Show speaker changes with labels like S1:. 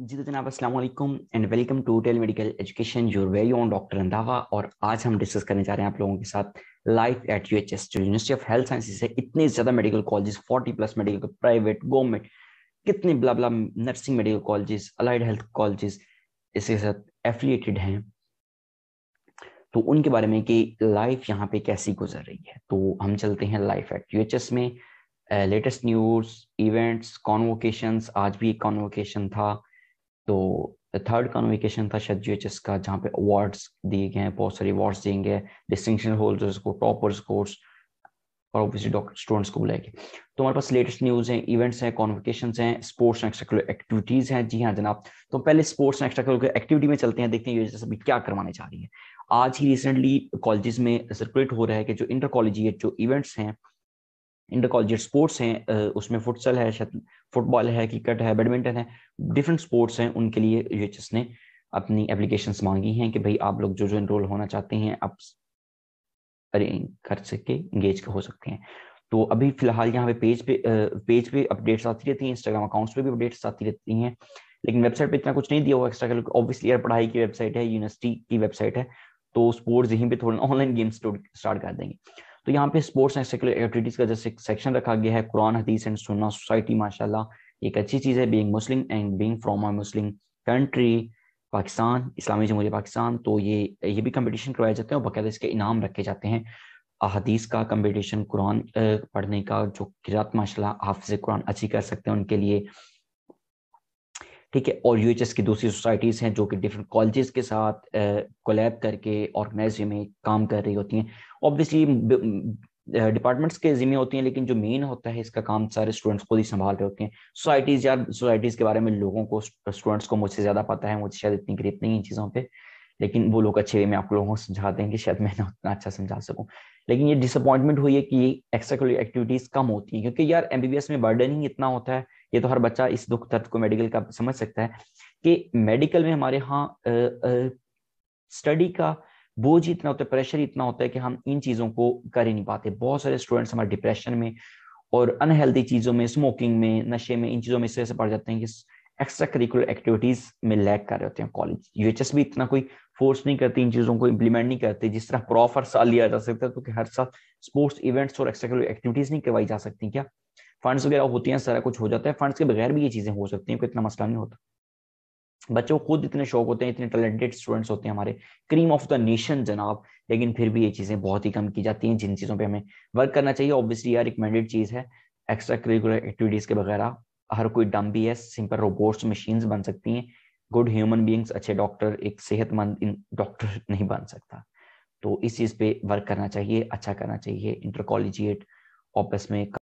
S1: जी तो जनाब असलम and welcome to tell medical education your very own doctor अंदावा और आज हम डिस्कस करने जा रहे हैं आप लोगों के साथ life at U H S university of health sciences है इतने ज़्यादा medical colleges forty plus medical private government कितने blah blah nursing medical colleges allied health colleges इसके साथ एफिलिएटेड हैं तो उनके बारे में कि लाइफ यहाँ पे कैसी गुजर रही है तो हम चलते हैं life at U H S में लेटेस्ट न्यूज़ इवेंट्स कॉन्वोकेशन आज भी एक कॉन्वोकेशन था तो थर्ड कॉन्विकेशन था शायद का जहाँ पे अवार्ड्स दिए गए हैं बहुत सारे अवार्ड्स दिए गए डिस्टिंक्शन होल्डर्स को टॉपर्स कोर्स और ऑब्वियसली डॉक्टर स्टूडेंट्स को बुलाएंगे तो हमारे पास लेटेस्ट न्यूज है इवेंट्स हैं कॉन्विकेशन हैं स्पोर्ट्स एंड एक्स्ट्रा एक्टिविटीज हैं जी हाँ जनाब तो पहले स्पोर्ट्स एंड एक्स्ट्रा एक्टिविटी में चलते हैं देखते हैं यूएचएस अभी क्या करवाने जा रही है आज ही रिसेंटली कॉलेजेस में सर्कुलेट हो रहा है कि जो इंटर कॉलेज जो इवेंट्स हैं इंटर कॉलेज स्पोर्ट्स हैं उसमें फुटसल है फुटबॉल है क्रिकेट है बैडमिंटन है डिफरेंट स्पोर्ट्स हैं उनके लिए यू ने अपनी एप्लीकेशन मांगी हैं कि भाई आप लोग जो जो इनरोल होना चाहते हैं आप कर सके इंगेज हो सकते हैं तो अभी फिलहाल यहाँ पे पेज पे पेज पे अपडेट्स आती रहती हैं इंस्टाग्राम अकाउंट्स पे भी अपडेट्स आती रहती हैं लेकिन वेबसाइट पे इतना कुछ नहीं दिया हुआ एक्स्ट्रा ऑब्वियसली यार पढ़ाई की वेबसाइट है यूनिवर्सिटी की वेबसाइट है तो स्पोर्ट्स यहीं पे थोड़ा ऑनलाइन गेम्स स्टार्ट कर देंगे तो यहाँ पे स्पोर्ट्स एंड सेकुलर एक्टिविटीज का जैसे सेक्शन रखा गया है कुरान हदीस एंड सुन्ना सोसाइटी माशाल्लाह एक अच्छी चीज़ है being Muslim and being from a Muslim country Pakistan इस्लामी जमहूरी पाकिस्तान तो ये ये भी कंपटीशन करवाए जाते हैं और बाकायदा इसके इनाम रखे जाते हैं अहदीस का कंपटीशन कुरान पढ़ने का जो किरात माशाल्लाह हाफिज कुरान अच्छी कर सकते हैं उनके लिए ठीक है और यूएचएस की दूसरी सोसाइटीज़ हैं जो कि डिफरेंट कॉलेजेस के साथ कोलैब करके ऑर्गेनाइज में काम कर रही होती हैं ऑब्वियसली डिपार्टमेंट्स के जिम्मे होती हैं लेकिन जो मेन होता है इसका काम सारे स्टूडेंट्स खुद ही संभाल रहे होते हैं सोसाइटीज़ या सोसाइटीज़ के बारे में लोगों को स्टूडेंट्स को मुझसे ज़्यादा पता है मुझे शायद इतनी ग्रिप नहीं इन चीज़ों पर लेकिन वो लोग अच्छे वे में आप लोगों को समझाते हैं कि शायद मैं ना उतना अच्छा समझा सकूँ लेकिन ये डिसअपॉइंटमेंट हुई है कि एक्स्ट्रा करिकुलर एक्टिविटीज कम होती हैं क्योंकि यार एमबीबीएस में बर्डन ही इतना होता है ये तो हर बच्चा इस दुख दर्द को मेडिकल का समझ सकता है कि मेडिकल में हमारे यहाँ स्टडी का बोझ इतना होता है प्रेशर इतना होता है कि हम इन चीज़ों को कर ही नहीं पाते बहुत सारे स्टूडेंट्स हमारे डिप्रेशन में और अनहेल्दी चीज़ों में स्मोकिंग में नशे में इन चीज़ों में इस वजह से पड़ जाते हैं कि एक्स्ट्रा करिकुलर एक्टिविटीज में लैक कर रहे होते हैं कॉलेज यूएचएस भी इतना कोई फोर्स नहीं करते इन चीजों को इम्प्लीमेंट नहीं करते जिस तरह प्रॉफर साल लिया जा सकता है क्योंकि तो हर साल स्पोर्ट्स इवेंट्स और एक्स्ट्रा एक्टिविटीज नहीं करवाई जा सकती क्या फंड्स वगैरह होती हैं सारा कुछ हो जाता है फंड्स के बगैर भी ये चीजें हो सकती हैं कोई इतना मसला नहीं होता बच्चों खुद इतने शौक होते हैं इतने टैलेंटेड स्टूडेंट्स होते हैं हमारे क्रीम ऑफ द नेशन जनाब लेकिन फिर भी ये चीजें बहुत ही कम की जाती हैं जिन चीजों पर हमें वर्क करना चाहिए ऑब्वियसली यार रिकमेंडेड चीज है एक्स्ट्रा करिकुलर एक्टिविटीज के बगैर हर कोई डम भी है सिंपल रोबोट्स मशीन बन सकती हैं गुड ह्यूमन बींग्स अच्छे डॉक्टर एक सेहतमंद डॉक्टर नहीं बन सकता तो इस चीज पे वर्क करना चाहिए अच्छा करना चाहिए इंटर ऑफिस में